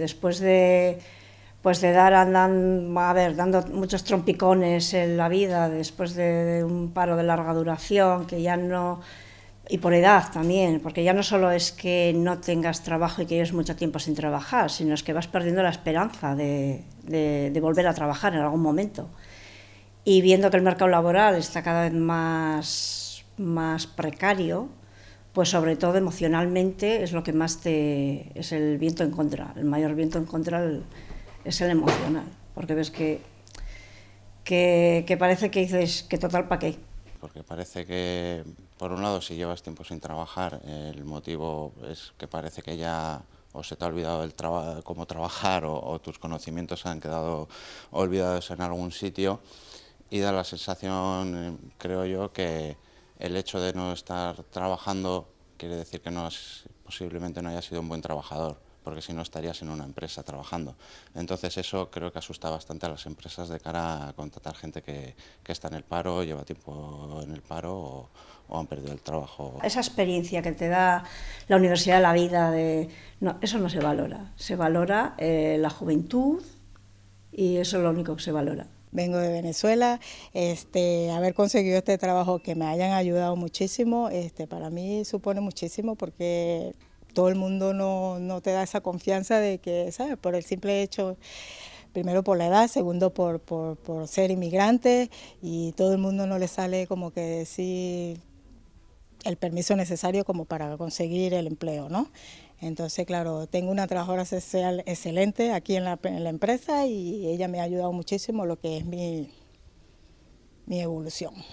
Después de, pues de dar andan, a ver, dando muchos trompicones en la vida, después de un paro de larga duración, que ya no y por edad también, porque ya no solo es que no tengas trabajo y que lleves mucho tiempo sin trabajar, sino es que vas perdiendo la esperanza de, volver a trabajar en algún momento. Y viendo que el mercado laboral está cada vez más, más precario, pues sobre todo emocionalmente es lo que más te es el viento en contra. El mayor viento en contra es el emocional, porque ves que, que, parece que dices que total para qué. Porque parece que, por un lado, si llevas tiempo sin trabajar, el motivo es que parece que ya o se te ha olvidado el trabajo cómo trabajar o, o tus conocimientos han quedado olvidados en algún sitio y da la sensación, creo yo, que, el hecho de no estar trabajando quiere decir que no posiblemente no haya sido un buen trabajador, porque si no estarías en una empresa trabajando. Entonces eso creo que asusta bastante a las empresas de cara a contratar gente que, está en el paro, lleva tiempo en el paro o, han perdido el trabajo. Esa experiencia que te da la universidad, la vida, de... no, eso no se valora. Se valora eh, la juventud y eso es lo único que se valora vengo de Venezuela, este, haber conseguido este trabajo que me hayan ayudado muchísimo, este, para mí supone muchísimo porque todo el mundo no, te da esa confianza de que, ¿sabes? Por el simple hecho, primero por la edad, segundo por, por ser inmigrante y todo el mundo no le sale como que decir el permiso necesario como para conseguir el empleo, ¿no? Entonces, claro, tengo una trabajadora social excelente aquí en la, en la empresa y ella me ha ayudado muchísimo lo que es mi, mi evolución.